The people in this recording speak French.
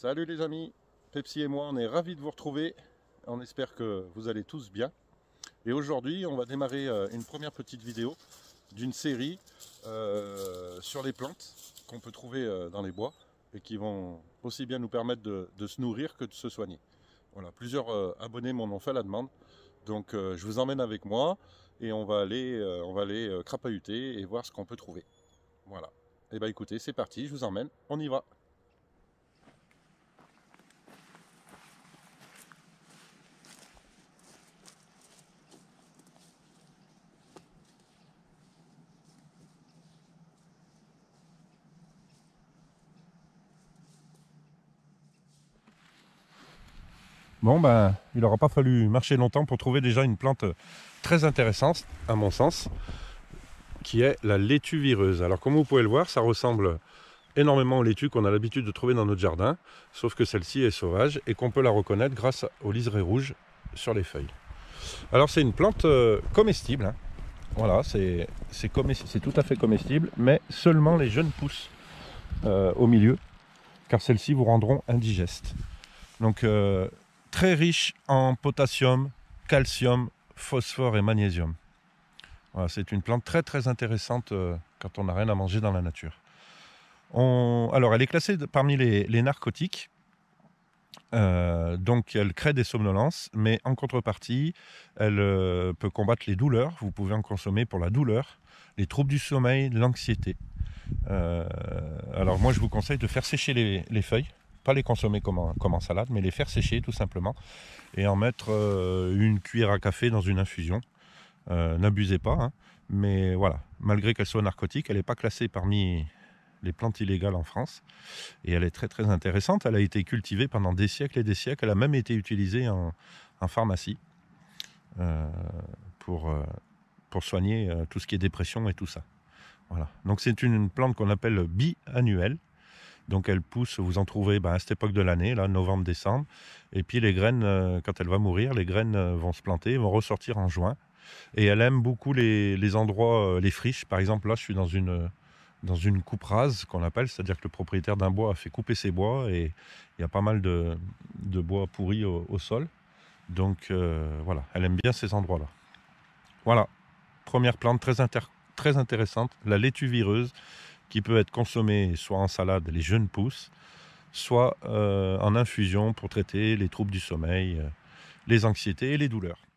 Salut les amis, Pepsi et moi, on est ravis de vous retrouver. On espère que vous allez tous bien. Et aujourd'hui, on va démarrer euh, une première petite vidéo d'une série euh, sur les plantes qu'on peut trouver euh, dans les bois et qui vont aussi bien nous permettre de, se nourrir que de se soigner. Voilà, plusieurs abonnés m'ont fait la demande. Donc je vous emmène avec moi et on va aller, on va aller crapahuter et voir ce qu'on peut trouver. Voilà. Et eh bah ben, écoutez, c'est parti, je vous emmène, on y va. Bon, ben, il n'aura pas fallu marcher longtemps pour trouver déjà une plante euh, très intéressante, à mon sens, qui est la laitue vireuse. Alors, comme vous pouvez le voir, ça ressemble énormément aux laitues qu'on a l'habitude de trouver dans notre jardin, sauf que celle-ci est sauvage et qu'on peut la reconnaître grâce aux liserés rouges sur les feuilles. Alors, c'est une plante euh, comestible. Hein. Voilà, c'est tout à fait comestible, mais seulement les jeunes pousses euh, au milieu, car celles-ci vous rendront indigestes. Donc, très riche en potassium, calcium, phosphore et magnésium. c'est une plante très très intéressante euh, quand on n'a rien à manger dans la nature. Alors elle est classée parmi les, narcotiques. Euh, donc elle crée des somnolences, mais en contrepartie, elle euh, peut combattre les douleurs. Vous pouvez en consommer pour la douleur, les troubles du sommeil, l'anxiété. alors moi je vous conseille de faire sécher les feuilles pas les consommer comme en, comme salade, mais les faire sécher tout simplement et en mettre euh, une cuillère à café dans une infusion. Euh, n'abusez pas, hein. mais voilà, malgré qu'elle soit narcotique, elle n'est pas classée parmi les plantes illégales en France et elle est très très intéressante. Elle a été cultivée pendant des siècles et des siècles, elle a même été utilisée en, pharmacie euh, pour, pour soigner tout ce qui est dépression et tout ça. Voilà. Donc c'est une plante qu'on appelle biannuelle donc elle pousse, vous en trouvez ben, à cette époque de l'année, là, novembre, décembre. Et puis les graines, euh, quand elle va mourir, les graines euh, vont se planter, vont ressortir en juin. Et elle aime beaucoup les, endroits, euh, les friches. Par exemple, là, je suis dans une, dans une coupe rase qu'on appelle, c'est-à-dire que le propriétaire d'un bois a fait couper ses bois et il y a pas mal de, bois pourris au, sol. Donc voilà, elle aime bien ces endroits-là. Voilà, première plante très, très intéressante, la laitue vireuse qui peut être consommé soit en salade, les jeunes pousses, soit euh, en infusion pour traiter les troubles du sommeil, euh, les anxiétés et les douleurs.